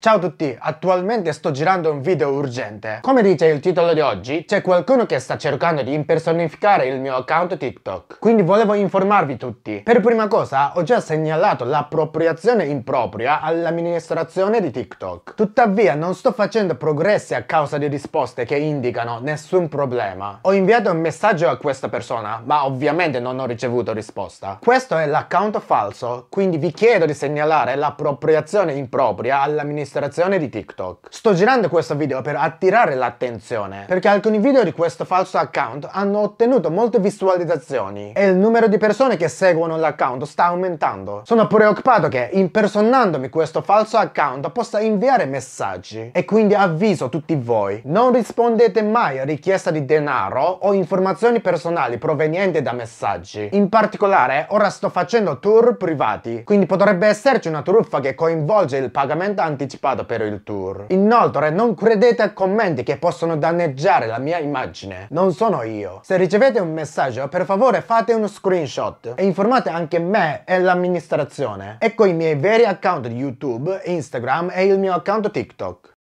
Ciao a tutti, attualmente sto girando un video urgente. Come dice il titolo di oggi, c'è qualcuno che sta cercando di impersonificare il mio account TikTok. Quindi volevo informarvi tutti. Per prima cosa, ho già segnalato l'appropriazione impropria all'amministrazione di TikTok. Tuttavia, non sto facendo progressi a causa di risposte che indicano nessun problema. Ho inviato un messaggio a questa persona, ma ovviamente non ho ricevuto risposta. Questo è l'account falso, quindi vi chiedo di segnalare l'appropriazione impropria all'amministrazione amministrazione di TikTok. Sto girando questo video per attirare l'attenzione, perché alcuni video di questo falso account hanno ottenuto molte visualizzazioni e il numero di persone che seguono l'account sta aumentando. Sono preoccupato che, impersonandomi questo falso account, possa inviare messaggi. E quindi avviso tutti voi, non rispondete mai a richiesta di denaro o informazioni personali provenienti da messaggi. In particolare, ora sto facendo tour privati, quindi potrebbe esserci una truffa che coinvolge il pagamento anticipato anticipato per il tour. Inoltre non credete a commenti che possono danneggiare la mia immagine. Non sono io. Se ricevete un messaggio per favore fate uno screenshot e informate anche me e l'amministrazione. Ecco i miei veri account di YouTube, Instagram e il mio account TikTok.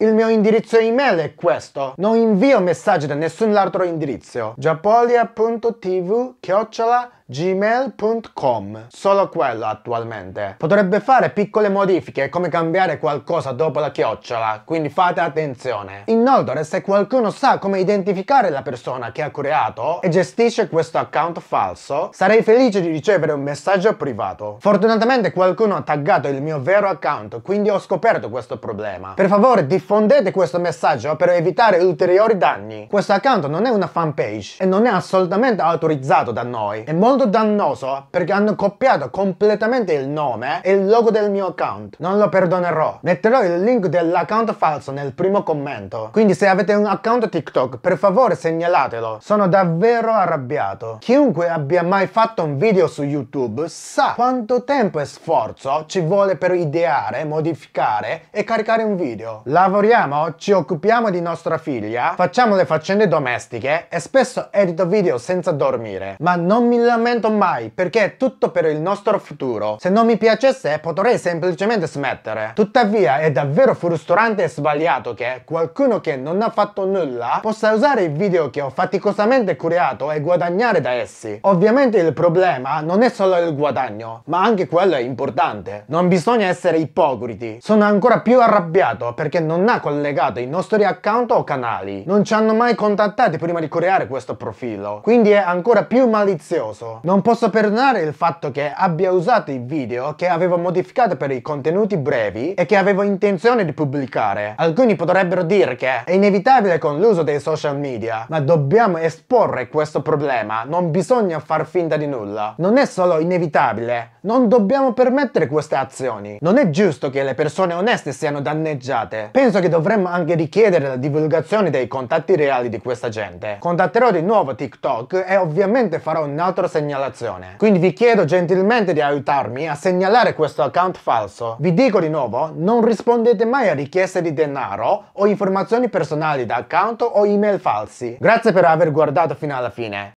Il mio indirizzo email è questo. Non invio messaggi da nessun altro indirizzo. giapolia.tv chiocciola gmail.com, solo quello attualmente. Potrebbe fare piccole modifiche come cambiare qualcosa dopo la chiocciola, quindi fate attenzione. Inoltre se qualcuno sa come identificare la persona che ha creato e gestisce questo account falso, sarei felice di ricevere un messaggio privato. Fortunatamente qualcuno ha taggato il mio vero account, quindi ho scoperto questo problema. Per favore diffondete questo messaggio per evitare ulteriori danni. Questo account non è una fanpage e non è assolutamente autorizzato da noi. È molto molto dannoso perché hanno copiato completamente il nome e il logo del mio account. Non lo perdonerò. Metterò il link dell'account falso nel primo commento. Quindi se avete un account TikTok, per favore segnalatelo. Sono davvero arrabbiato. Chiunque abbia mai fatto un video su YouTube sa quanto tempo e sforzo ci vuole per ideare, modificare e caricare un video. Lavoriamo, ci occupiamo di nostra figlia, facciamo le faccende domestiche e spesso edito video senza dormire. Ma non mi lamento lamento mai perché è tutto per il nostro futuro. Se non mi piacesse potrei semplicemente smettere. Tuttavia è davvero frustrante e sbagliato che qualcuno che non ha fatto nulla possa usare i video che ho faticosamente creato e guadagnare da essi. Ovviamente il problema non è solo il guadagno, ma anche quello è importante. Non bisogna essere ipocriti. Sono ancora più arrabbiato perché non ha collegato i nostri account o canali. Non ci hanno mai contattati prima di creare questo profilo. Quindi è ancora più malizioso. Non posso perdonare il fatto che abbia usato i video che avevo modificato per i contenuti brevi e che avevo intenzione di pubblicare. Alcuni potrebbero dire che è inevitabile con l'uso dei social media, ma dobbiamo esporre questo problema, non bisogna far finta di nulla. Non è solo inevitabile, non dobbiamo permettere queste azioni. Non è giusto che le persone oneste siano danneggiate. Penso che dovremmo anche richiedere la divulgazione dei contatti reali di questa gente. Contatterò di nuovo TikTok e ovviamente farò un altro segnale segnalazione. Quindi vi chiedo gentilmente di aiutarmi a segnalare questo account falso. Vi dico di nuovo, non rispondete mai a richieste di denaro o informazioni personali da account o email falsi. Grazie per aver guardato fino alla fine.